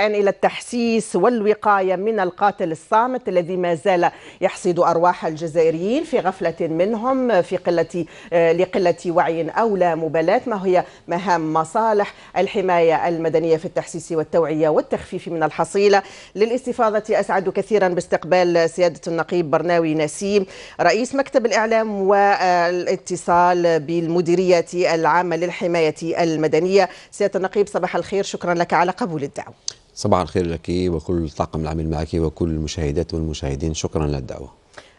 الآن إلى التحسيس والوقاية من القاتل الصامت الذي ما زال يحصد أرواح الجزائريين في غفلة منهم في قلة آه، لقلة وعي أو لا مبالاة ما هي مهام مصالح الحماية المدنية في التحسيس والتوعية والتخفيف من الحصيلة للاستفاضة أسعد كثيرا باستقبال سيادة النقيب برناوي نسيم رئيس مكتب الإعلام والاتصال بالمديرية العامة للحماية المدنية سيادة النقيب صباح الخير شكرا لك على قبول الدعوة صباح الخير لك وكل طاقم العمل معك وكل المشاهدات والمشاهدين شكرا للدعوه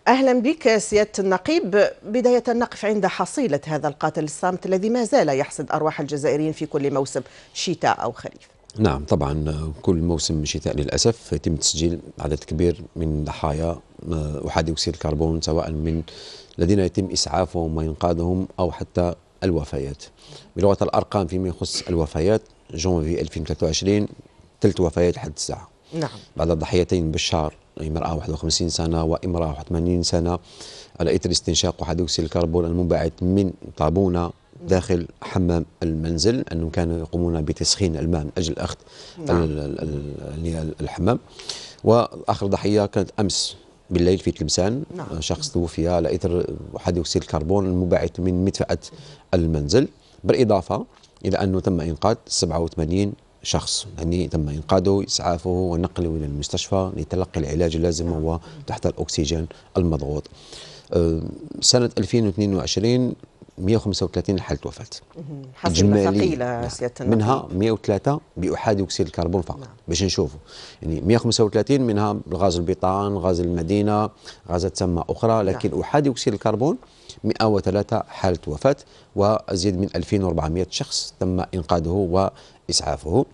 اهلا بك سياده النقيب بدايه نقف عند حصيله هذا القاتل الصامت الذي ما زال يحصد ارواح الجزائريين في كل موسم شتاء او خريف نعم طبعا كل موسم شتاء للاسف يتم تسجيل عدد كبير من ضحايا آه، احادي اكسيد الكربون سواء من الذين يتم اسعافهم وانقاذهم او حتى الوفيات بلغه الارقام فيما يخص الوفيات جونفي 2023 ثلاث وفيات لحد الساعه نعم بعد ضحيتين بالشهر امرأة 51 سنة وامرأة 81 سنة على إثر استنشاق واحد أكسيد الكربون المنبعث من طابونة داخل حمام المنزل أنهم كانوا يقومون بتسخين الماء من أجل أخذ نعم. الحمام وآخر ضحية كانت أمس بالليل في تلمسان نعم. شخص توفي على إثر واحد أكسيد الكربون المنبعث من مدفأة المنزل بالإضافة إلى أنه تم إنقاذ 87 شخص يعني تم إنقاذه إسعافه ونقله إلى المستشفى لتلقي العلاج اللازم وهو تحت الأكسجين المضغوط أه، سنة 2022 135 حالة وفاة حصيلة ثقيلة سيادة منها 103 بأحادي أكسيد الكربون فقط نعم. باش نشوفوا يعني 135 منها غاز البيطان غاز المدينة غازات سامة أخرى نعم. لكن نعم. أحادي أكسيد الكربون 103 حالة وفاة وأزيد من 2400 شخص تم إنقاذه و اسعافه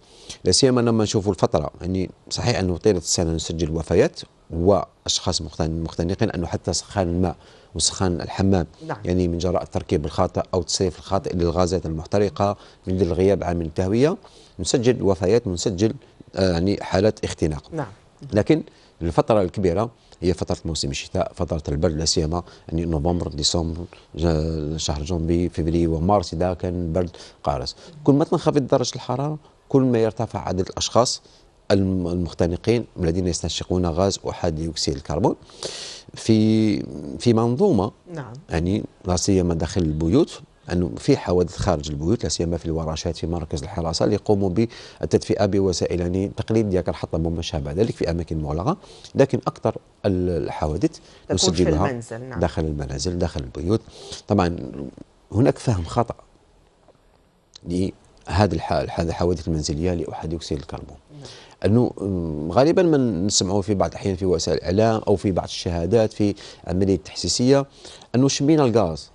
لا سيما لما نشوفوا الفتره يعني صحيح انه طيله السنه نسجل وفيات واشخاص مختنقين انه حتى سخان الماء وسخان الحمام نعم. يعني من جراء التركيب الخاطئ او التصريف الخاطئ للغازات المحترقه من الغياب عن التهويه نسجل وفيات ونسجل آه، يعني حالات اختناق نعم. لكن الفتره الكبيره هي فتره موسم الشتاء فتره البرد لا سيما يعني نوفمبر ديسمبر شهر جونبي فبراير ومارس اذا كان برد قارس كل ما تنخفض درجه الحراره كل ما يرتفع عدد الاشخاص المختنقين الذين يستنشقون غاز احاد اكسيد الكربون في في منظومه نعم. يعني لا سيما داخل البيوت أنه في حوادث خارج البيوت لا سيما في الورشات في مراكز الحراسة اللي يقوموا بالتدفئة بوسائل يعني ديال الحطب وما شابه ذلك في أماكن مغلقة لكن أكثر الحوادث نسجلها المنزل نعم. داخل المنازل داخل البيوت طبعا هناك فهم خطأ لهذا هذا الحوادث المنزلية لأحد أكسيد الكربون نعم. انه غالبا ما نسمعوا في بعض الاحيان في وسائل الاعلام او في بعض الشهادات في عمليه تحسيسيه انه شمينا الغاز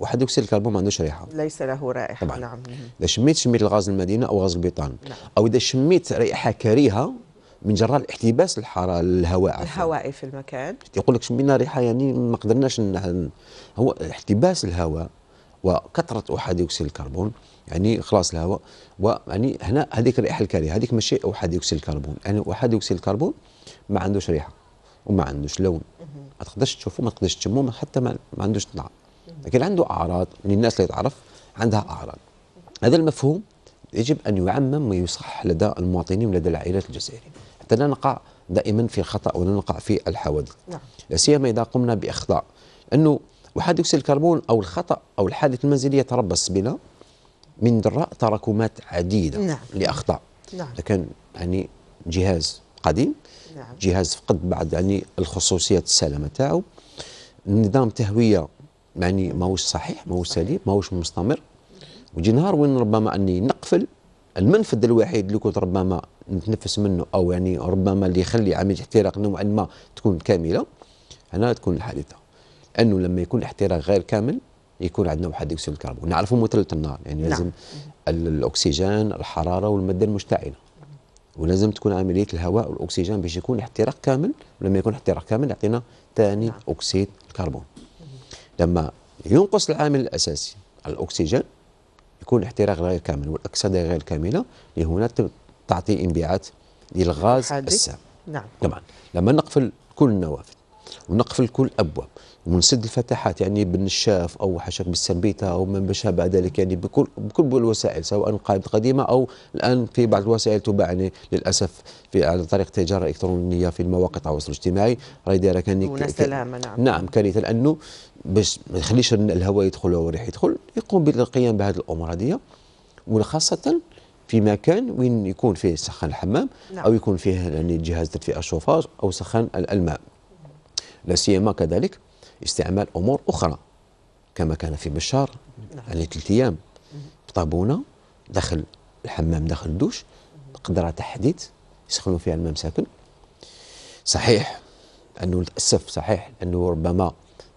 واحد وحيدروكسيد الكربون ما عندوش ريحه ليس له رائحه طبعا نعم اذا شميت شميت الغاز المدينه او غاز البيطان نعم. او اذا شميت رائحه كريهه من جراء الاحتباس الحراره الهواء الهوائي في المكان يقول لك شمينا ريحه يعني ما قدرناش هو احتباس الهواء وكثره احاد اكسيد الكربون يعني خلاص الهواء ويعني هنا هذيك الرائحه الكريهه هذيك ماشي احاد اكسيد الكربون يعني احاد اكسيد الكربون ما عندوش ريحه وما عندوش لون ما تقدرش تشوفه ما تقدرش تشمه حتى ما, ما عندوش طعم لكن عنده أعراض من الناس تعرف يتعرف عندها أعراض هذا المفهوم يجب أن يعمم ويصح لدى المواطنين ولدى العائلات الجزائرية حتى لا نقع دائما في الخطأ ولا نقع في الحوادث نعم. لا سيما إذا قمنا بإخطاء أنه وحد أكسيد الكربون أو الخطأ أو الحادث المنزلي يتربص بنا من جراء تراكمات عديدة نعم. لأخطاء نعم. لكن يعني جهاز قديم نعم. جهاز فقد بعد يعني الخصوصية السلامة تاعو نظام تهوية يعني ماهوش صحيح ماهوش سليم ماهوش مستمر وجي نهار وين ربما اني نقفل المنفذ الوحيد اللي كنت ربما نتنفس منه او يعني ربما اللي يخلي عمليه احتراق نوعا ما تكون كامله هنا تكون الحادثه انه لما يكون الاحتراق غير كامل يكون عندنا واحد اكسيد الكربون نعرفوا مثلث النار يعني نعم. لازم لا. الاكسجين الحراره والماده المشتعله ولازم تكون عمليه الهواء والاكسجين باش يكون احتراق كامل ولما يكون احتراق كامل يعطينا ثاني نعم. اكسيد الكربون لما ينقص العامل الاساسي الاكسجين يكون احتراق غير كامل والاكسده غير كامله لهنا تعطي انبعاث للغاز السام نعم طبعا لما نقفل كل النوافذ ونقفل كل الابواب ومنسد الفتحات يعني بالنشاف او حشك بالسنبيته او ما شابه ذلك يعني بكل بكل الوسائل سواء قائمه قديمه او الان في بعض الوسائل تباع يعني للاسف في عن طريق التجاره الالكترونيه في المواقع التواصل الاجتماعي راهي دايره كان ونسلامه نعم نعم كارثه لانه باش ما يخليش الهواء يدخل او الريح يدخل يقوم بالقيام بهذه الامور هذه وخاصه في مكان وين يكون فيه سخان الحمام نعم. او يكون فيه يعني جهاز تدفئه الشوفاج او سخان الماء لا سيما كذلك استعمال أمور أخرى كما كان في بشار على ثلاث أيام بطابونة داخل الحمام داخل الدوش قدرة تحديث يسخنوا فيها الماء ساكن صحيح أنه للأسف صحيح أنه ربما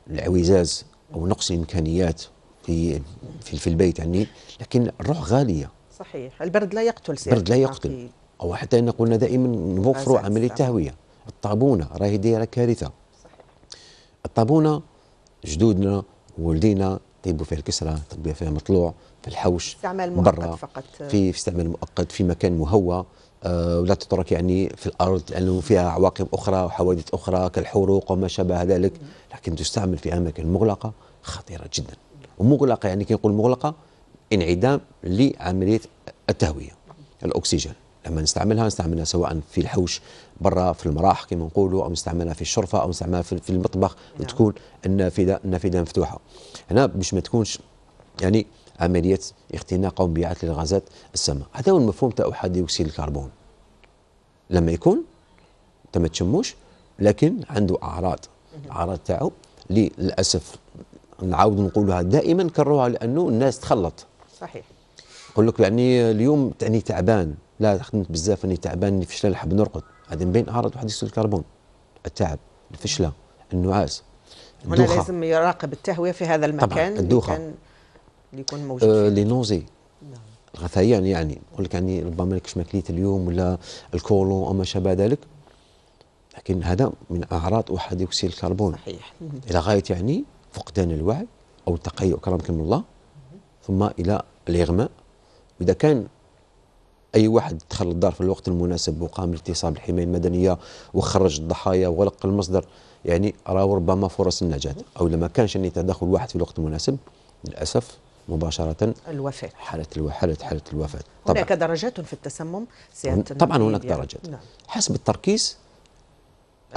العوزاز أو نقص الإمكانيات في في, البيت يعني لكن الروح غالية صحيح البرد لا يقتل سيدي البرد لا يقتل أو حتى أن قلنا دائما نوفروا عملية تهوية الطابونة راهي دايرة كارثة الطابونه جدودنا ووالدينا طيبوا فيها الكسره طيبوا فيها مطلوع في الحوش استعمال مؤقت فقط في استعمال مؤقت في مكان مهوى آه، ولا تترك يعني في الارض لانه فيها عواقب اخرى وحوادث اخرى كالحروق وما شابه ذلك لكن تستعمل في اماكن مغلقه خطيره جدا ومغلقه يعني كي نقول مغلقه انعدام لعمليه التهويه الاكسجين لما نستعملها نستعملها سواء في الحوش برا في المراح كما نقولوا او نستعملها في الشرفه او نستعملها في المطبخ نعم. تكون النافذه النافذه مفتوحه هنا باش ما تكونش يعني عمليه اختناق او انبعاث للغازات السامه هذا هو المفهوم تاع احادي اكسيد الكربون لما يكون انت ما تشموش لكن عنده اعراض اعراض تاعو للاسف نعاود نقولها دائما كروها لانه الناس تخلط صحيح نقول لك يعني اليوم تعني تعبان لا خدمت بزاف اني تعبان اني فشل حاب نرقد من بين اعراض حديث الكربون التعب الفشله النعاس الدوخة. هنا لازم يراقب التهويه في هذا المكان طبعا الدوخه اللي, يكون موجود آه لي نوزي نعم. غثيان يعني نقول لك يعني ربما ماكش ماكليت اليوم ولا الكولون او ما شابه ذلك لكن هذا من اعراض احد اكسيد الكربون صحيح الى غايه يعني فقدان الوعي او التقيؤ كرمكم من الله ثم الى الاغماء واذا كان اي واحد دخل الدار في الوقت المناسب وقام الاتصال بالحمايه المدنيه وخرج الضحايا وغلق المصدر يعني راهو ربما فرص النجاه او لما كانش يعني تدخل واحد في الوقت المناسب للاسف مباشرة الوفاة حالة الو... حالة حالة الوفاة طبعا هناك درجات في التسمم سيادة طبعا هناك درجات نعم. حسب التركيز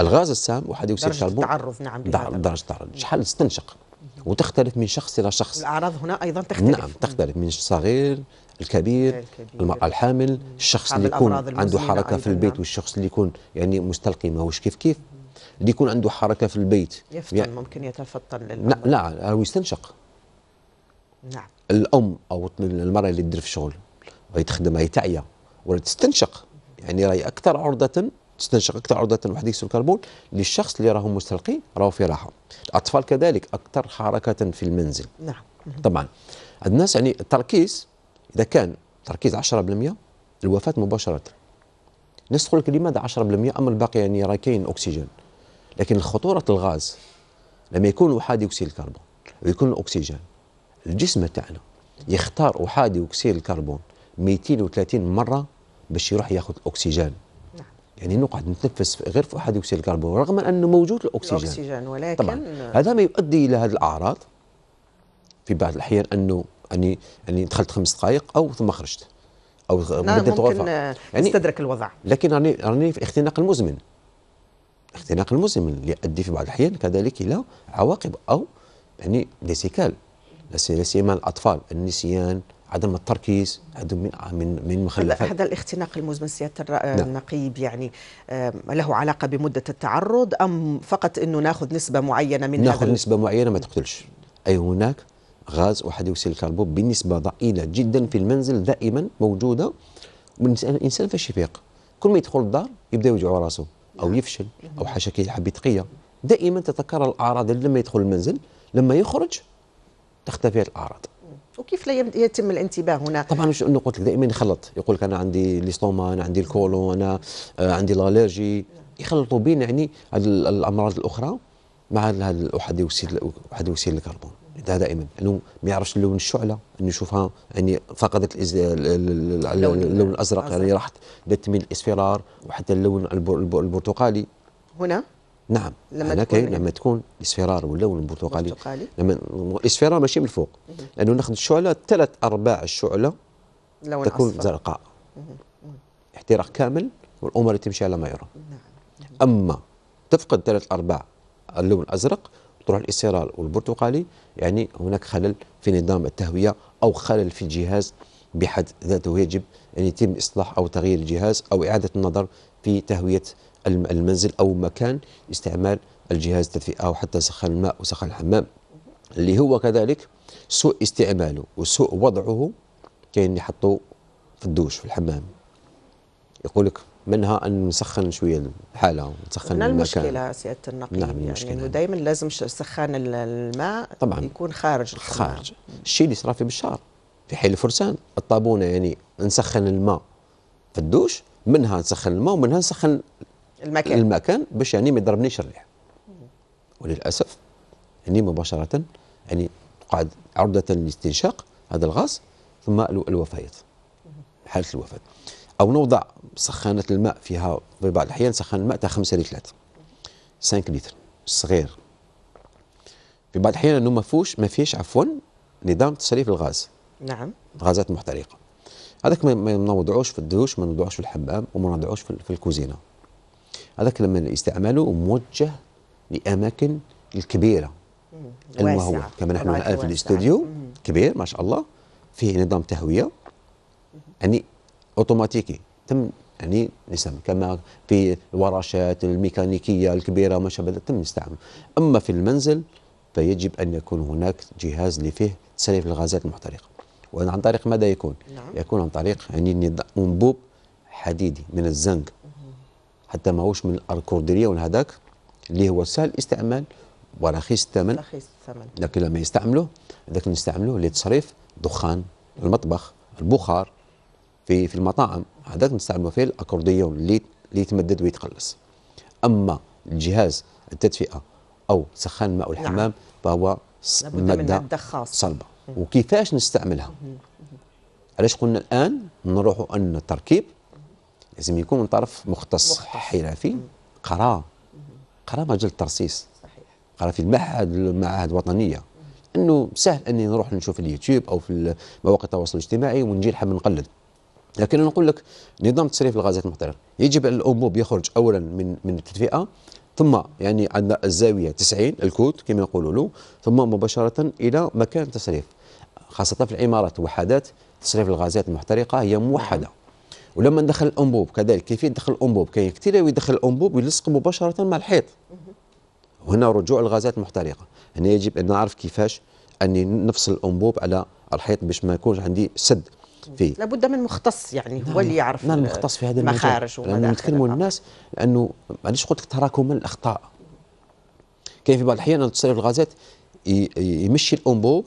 الغاز السام 61 الكربون درجة التعرض نعم درجة التعرض شحال استنشق وتختلف من شخص إلى شخص الأعراض هنا أيضا تختلف نعم تختلف من الصغير الكبير, الكبير المرأة الحامل الشخص اللي يكون عنده حركة في البيت نعم. والشخص اللي يكون يعني مستلقي ماهوش كيف كيف اللي يكون عنده حركة في البيت يفتن يعني ممكن يتفطن للأمر نعم، لا لا أو يستنشق نعم الأم أو المرأة اللي تدير في الشغل وهي تخدم هي تعيا ولا تستنشق يعني راهي أكثر عرضة تستنشق اكثر عضله وحديث الكربون للشخص اللي راهم مستلقين راهو في راحه الاطفال كذلك اكثر حركه في المنزل نعم طبعا الناس يعني التركيز اذا كان تركيز 10% الوفاه مباشره الناس تقول لك لماذا 10% اما الباقي يعني راه كاين اكسجين لكن خطوره الغاز لما يكون احادي اكسيد الكربون ويكون الاكسجين الجسم تاعنا يختار احادي اكسيد الكربون 230 مره باش يروح ياخذ الاكسجين يعني نقعد نتنفس غير في احد اكسيد الكربون رغم انه موجود الاكسجين الاكسجين ولكن طبعا هذا ما يؤدي الى هذه الاعراض في بعض الاحيان انه اني اني دخلت خمس دقائق او ثم خرجت او بديت غرفه يعني استدرك الوضع لكن راني راني في اختناق المزمن اختناق المزمن اللي يؤدي في بعض الاحيان كذلك الى عواقب او يعني ديسيكال لا سيما الاطفال النسيان عدم التركيز عدم آه، من من مخلفات هذا الاختناق المزمن سياده نعم. النقيب يعني آه، له علاقه بمده التعرض ام فقط انه ناخذ نسبه معينه من ناخذ نسبه معينه ما تقتلش اي هناك غاز احد يوصل الكربون بنسبه ضئيله جدا في المنزل دائما موجوده الانسان فاش يفيق كل ما يدخل الدار يبدا يوجع راسه او نعم. يفشل او حشكه حبيتقيه دائما تتكرر الاعراض لما يدخل المنزل لما يخرج تختفي الاعراض وكيف لا يتم الانتباه هنا طبعا مش انه قلت دائما يخلط يقول لك انا عندي ليستوما انا عندي الكولون انا آه، عندي الالرجي يخلطوا بين يعني الامراض الاخرى مع هذا الاحادي اكسيد احد اكسيد الكربون ده دائما انه ما يعرفش لون الشعله انه يشوفها يعني فقدت الإز... اللون, اللون الازرق يعني راحت بدات من الاصفرار وحتى اللون البرتقالي هنا نعم لما هناك تكون لما تكون الاسفرار واللون البرتقالي لما الاسفرار ماشي من الفوق لانه ناخذ الشعله ثلاث ارباع الشعله لون تكون أصفر. زرقاء احتراق كامل والامور تمشي على ما يرام نعم. نعم. اما تفقد ثلاث ارباع اللون الازرق تروح الاصفرار والبرتقالي يعني هناك خلل في نظام التهويه او خلل في الجهاز بحد ذاته يجب ان يتم اصلاح او تغيير الجهاز او اعاده النظر في تهويه المنزل أو مكان استعمال الجهاز التدفئة أو حتى سخان الماء وسخان الحمام اللي هو كذلك سوء استعماله وسوء وضعه كاين اللي حطوه في الدوش في الحمام يقول لك منها ان نسخن شويه الحاله نسخن المكان المشكله سياده النقي نعم يعني انه دائما لازم سخان الماء طبعا يكون خارج خارج الشيء اللي صرا في بشار في حي الفرسان الطابونه يعني نسخن الماء في الدوش منها نسخن الماء ومنها نسخن المكان المكان باش يعني ما يضربنيش الريح وللاسف يعني مباشره يعني تقعد عرضه لاستنشاق هذا الغاز ثم الوفيات حاله الوفاه او نوضع سخانه الماء فيها في بعض الاحيان سخان الماء تاع 5 لترات 5 لتر صغير في بعض الاحيان انه ما فيهوش ما فيهش عفوا نظام تصريف الغاز نعم غازات محترقه هذاك ما نوضعوش في الدوش ما نوضعوش في الحمام وما نوضعوش في الكوزينه هذاك لما استعمله موجه لاماكن الكبيره هو كما نحن الان في الاستوديو كبير ما شاء الله فيه نظام تهويه يعني اوتوماتيكي تم يعني نسم كما في الورشات الميكانيكيه الكبيره ما شابه تم نستعمل اما في المنزل فيجب ان يكون هناك جهاز اللي فيه تسريب الغازات المحترقه وعن طريق ماذا يكون؟ نعم. يكون عن طريق يعني انبوب حديدي من الزنك حتى ماهوش من ولا هذاك اللي هو سهل الاستعمال ورخيص الثمن رخيص الثمن لكن لما يستعملوه هذاك نستعملوه لتصريف دخان المطبخ البخار في في المطاعم هذاك نستعملوا فيه الاكورديون اللي اللي يتمدد ويتقلص اما الجهاز التدفئه او سخان الماء الحمام نعم. فهو ماده صلبه وكيفاش نستعملها علاش قلنا الان نروحوا ان التركيب لازم يكون من طرف مختص, مختص. حرفي قرا قرا مجال الترسيس قرا في المعهد المعاهد الوطنيه انه سهل اني نروح نشوف اليوتيوب او في مواقع التواصل الاجتماعي ونجي نحب نقلد لكن نقول لك نظام تصريف الغازات المحترقه يجب ان الانبوب يخرج اولا من من التدفئه ثم يعني عندنا الزاويه 90 الكود كما يقولوا له ثم مباشره الى مكان التصريف خاصه في العمارات وحدات تصريف الغازات المحترقه هي موحده نعم. ولما ندخل الانبوب كذلك كيف يدخل الانبوب كاين كثير يدخل الانبوب ويلصق مباشره مع الحيط وهنا رجوع الغازات المحترقه هنا يجب ان نعرف كيفاش اني نفصل الانبوب على الحيط باش ما يكونش عندي سد فيه لابد من مختص يعني هو اللي نعم، يعرف نعم المختص في هذا المجال نتكلموا الناس لانه معليش قلت لك تراكم الاخطاء كاين في بعض الاحيان تصير الغازات يمشي الانبوب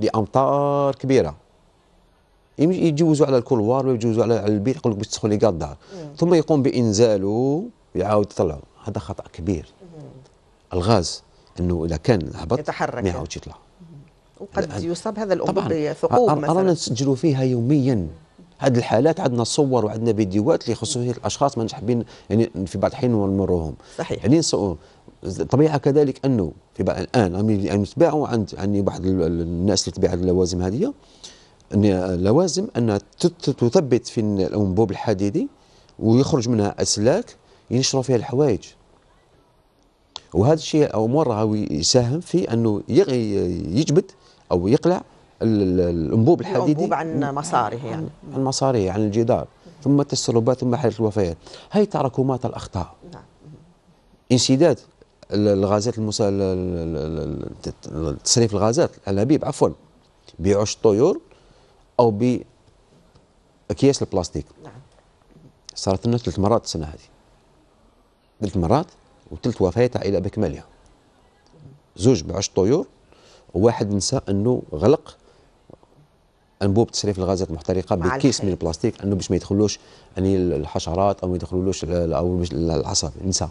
لامطار كبيره يتجوزوا على الكولوار ويتجوزوا على البيت يقول لك باش تدخل ليكال دار ثم يقوم بانزاله يعاود يطلع هذا خطا كبير الغاز انه اذا كان هبط يتحرك ما يعاودش يطلع وقد يصاب هذا الامر بثقوب مثلا رانا نسجلوا فيها يوميا هذه الحالات عندنا صور وعندنا فيديوهات اللي يخصوا الاشخاص ما حابين يعني في بعض الحين نمروهم صحيح يعني طبيعه كذلك انه في بعض الان يعني تباعوا عند يعني بعض الناس اللي تبيع اللوازم هذه لوازم أنها تثبت في الأنبوب الحديدي ويخرج منها أسلاك ينشروا فيها الحوايج وهذا الشيء أو راه يساهم في أنه يجبد أو يقلع الانبوب الحديدي الانبوب عن مساره يعني عن مساره عن الجدار ثم التسربات ثم حاله الوفيات هي تراكمات الاخطاء نعم انسداد الغازات المسا... تصريف الغازات الانابيب عفوا بعش الطيور او باكياس البلاستيك نعم صارت لنا ثلاث مرات السنه هذه ثلاث مرات وثلاث وفيات عائله بكمالها زوج بعش طيور وواحد نسى انه غلق انبوب تسريف الغازات المحترقه بكيس من البلاستيك انه باش ما يدخلوش يعني الحشرات او ما يدخلوش او العصافير نسى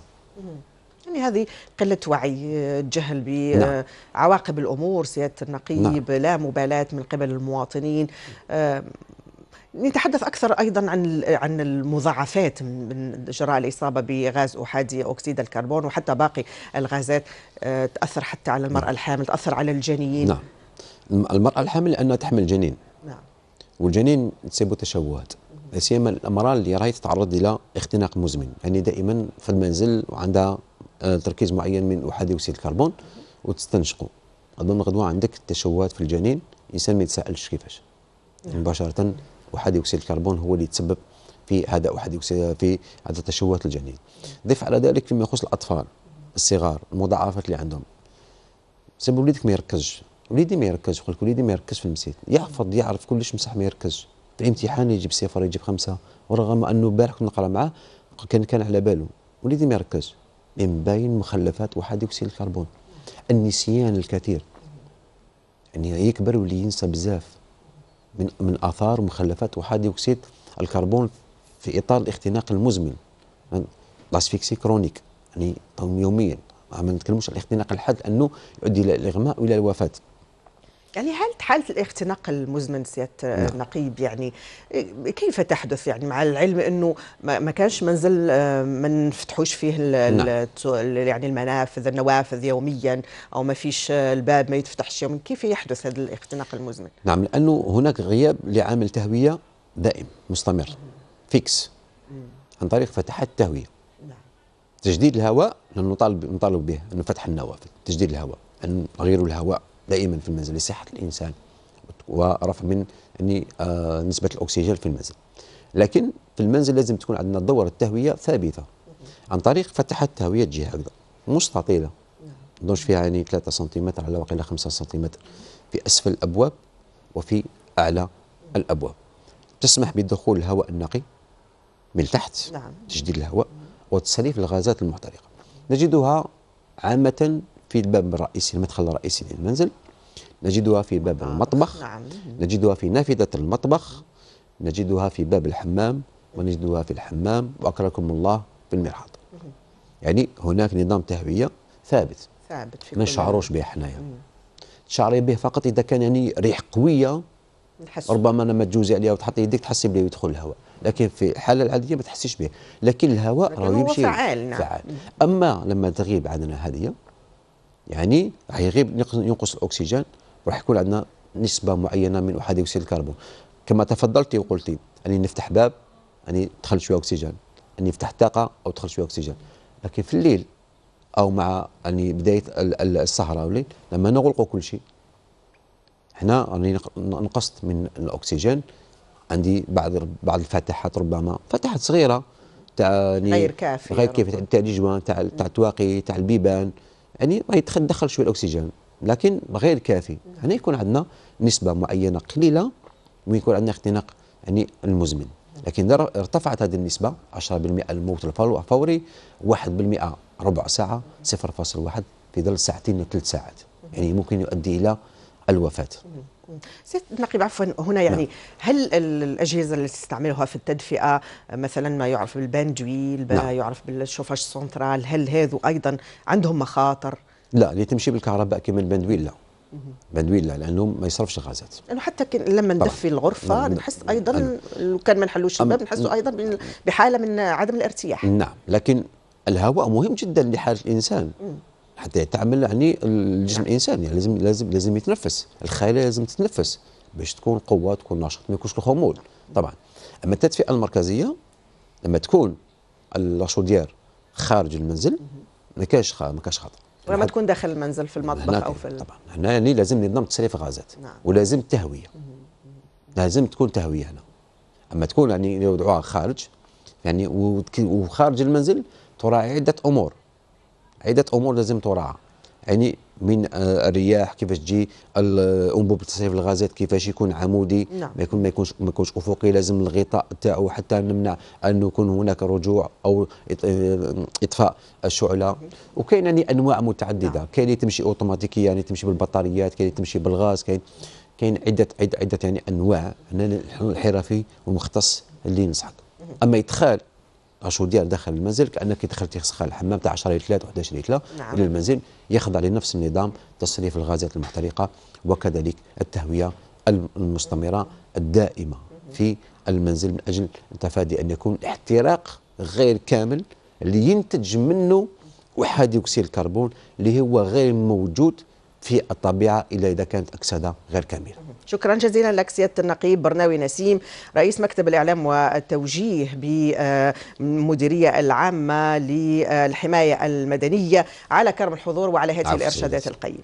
يعني هذه قلة وعي الجهل بعواقب نعم. الأمور سيادة النقيب نعم. لا مبالاة من قبل المواطنين نتحدث اكثر ايضا عن عن المضاعفات من جراء الاصابه بغاز احادي اكسيد الكربون وحتى باقي الغازات آه، تاثر حتى على المراه نعم. الحامل تاثر على الجنين نعم المراه الحامل لانها تحمل جنين نعم والجنين تصيبه تشوهات سيما الامراه اللي راهي تتعرض الى اختناق مزمن يعني دائما في المنزل وعندها آه، تركيز معين من احادي اكسيد الكربون وتستنشقه اظن غدوه عندك تشوهات في الجنين الانسان ما يتساءلش كيفاش نعم. مباشره احادي اكسيد الكربون هو اللي يتسبب في هذا اكسيد في هذا تشوهات الجنين ضف على ذلك فيما يخص الاطفال الصغار المضاعفات اللي عندهم بسبب وليدك ما يركزش وليدي ما يركزش يقول لك وليدي ما يركزش في المسيت يحفظ يعرف كلش مسح ما يركزش في امتحان يجيب صفر يجيب خمسه ورغم انه البارح كنت نقرا معاه كان كان على باله وليدي ما يركزش من بين مخلفات واحد أكسيد الكربون النسيان الكثير يعني يكبر واللي ينسى بزاف من من اثار مخلفات واحد اكسيد الكربون في اطار الاختناق المزمن يعني لاسفيكسي كرونيك يعني يوميا ما نتكلموش على الاختناق الحاد انه يؤدي الى الاغماء والى الوفاه يعني هل حالة الاختناق المزمن سيادة نعم. النقيب يعني كيف تحدث يعني مع العلم أنه ما كانش منزل ما نفتحوش فيه نعم. يعني المنافذ النوافذ يوميا أو ما فيش الباب ما يتفتحش يوميا كيف يحدث هذا الاختناق المزمن نعم لأنه هناك غياب لعامل تهوية دائم مستمر فيكس عن طريق فتحات التهوية نعم. تجديد الهواء نطالب نطالب به أنه فتح النوافذ تجديد الهواء أن نغيروا الهواء دائما في المنزل لصحة الإنسان ورفع من يعني آه نسبة الأكسجين في المنزل لكن في المنزل لازم تكون عندنا دورة تهوية ثابتة عن طريق فتحات تهوية جهة هكذا مستطيلة دونش نعم. فيها يعني 3 سنتيمتر على وقيلة 5 سنتيمتر في أسفل الأبواب وفي أعلى الأبواب تسمح بدخول الهواء النقي من تحت نعم. تجديد الهواء وتصريف الغازات المحترقة نجدها عامة في الباب الرئيسي المدخل الرئيسي للمنزل نجدها في باب آه، المطبخ نعم. نجدها في نافذة المطبخ نجدها في باب الحمام ونجدها في الحمام وأكرمكم الله في المرحاض يعني هناك نظام تهوية ثابت ثابت في ما نشعروش به حنايا تشعري به فقط إذا كان يعني ريح قوية نحسو. ربما لما تجوزي عليها وتحطي يديك تحسي بلي يدخل الهواء لكن في الحاله العاديه ما تحسيش به لكن الهواء راه يمشي فعال, نعم. فعال اما لما تغيب عندنا هذه يعني راح يغيب ينقص الاكسجين وراح يكون عندنا نسبة معينة من احادي أكسيد الكربون كما تفضلتي وقلتي أني نفتح باب أني دخل شوية أكسجين أني نفتح طاقة أو دخل شوية أكسجين لكن في الليل أو مع يعني بداية السهرة الليل لما نغلقوا كل شيء هنا راني نقصت من الاكسجين عندي بعض بعض الفتحات ربما فتحات صغيره تاع يعني غير كافيه غير كافيه تاع الجوان تاع تاع التواقي تاع البيبان يعني راهي تدخل شويه الاكسجين لكن غير كافي هنا نعم. يعني يكون عندنا نسبة معينة قليلة ويكون عندنا اختناق يعني المزمن نعم. لكن إذا ارتفعت هذه النسبة 10% الموت الفوري 1% ربع ساعة 0.1 في ظل ساعتين أو ثلاث ساعات يعني ممكن يؤدي إلى الوفاة نعم. سيد نقيب عفوا هنا يعني هل الاجهزه التي تستعملها في التدفئه مثلا ما يعرف بالباندويل ما يعرف بالشوفاج سنترال هل هذو ايضا عندهم مخاطر لا اللي تمشي بالكهرباء كيما بندويل لا بندويل لا لانه ما يصرفش غازات لانه حتى لما ندفي الغرفه نعم. نحس ايضا لو كان ما نحلوش الباب نحسوا ايضا بحاله من عدم الارتياح نعم لكن الهواء مهم جدا لحاله الانسان حتى تعمل يعني الجسم نعم. الانسان يعني لازم لازم لازم يتنفس الخلايا لازم تتنفس باش تكون قوه تكون نشط ما يكونش الخمول طبعا اما التدفئه المركزيه لما تكون لاشوديير خارج المنزل ما كاش ما كاش خطر ولما تكون داخل المنزل في المطبخ او في طبعا هنا يعني لازم نظام تصريف غازات نعم. ولازم تهويه لازم تكون تهويه هنا اما تكون يعني يوضعوها خارج يعني وخارج المنزل تراعي عده امور عده امور لازم تراعى يعني من آه، الرياح كيفاش تجي الانبوب تصريف الغازات كيفاش يكون عمودي نعم. ما يكون ما يكونش ما يكونش افقي لازم الغطاء تاعو حتى نمنع انه يكون هناك رجوع او آه، اطفاء الشعله وكاين يعني انواع نعم. متعدده نعم. كاين اللي تمشي اوتوماتيكيه يعني تمشي بالبطاريات كاين اللي تمشي بالغاز كاين كاين عده عده عده يعني انواع انا الحرفي والمختص اللي ينصحك اما ادخال ديال داخل المنزل كانك دخلتي خسخه الحمام تاع 10 لتلات 11 لتلة نعم. الى المنزل يخضع لنفس النظام تصريف الغازات المحترقه وكذلك التهويه المستمره الدائمه في المنزل من اجل تفادي ان يكون احتراق غير كامل اللي ينتج منه وحادي اكسيد الكربون اللي هو غير موجود في الطبيعه الا اذا كانت اكسده غير كامله شكرا جزيلا لك سياده النقيب برناوي نسيم رئيس مكتب الاعلام والتوجيه بالمديريه العامه للحمايه المدنيه على كرم الحضور وعلى هذه الارشادات القيمه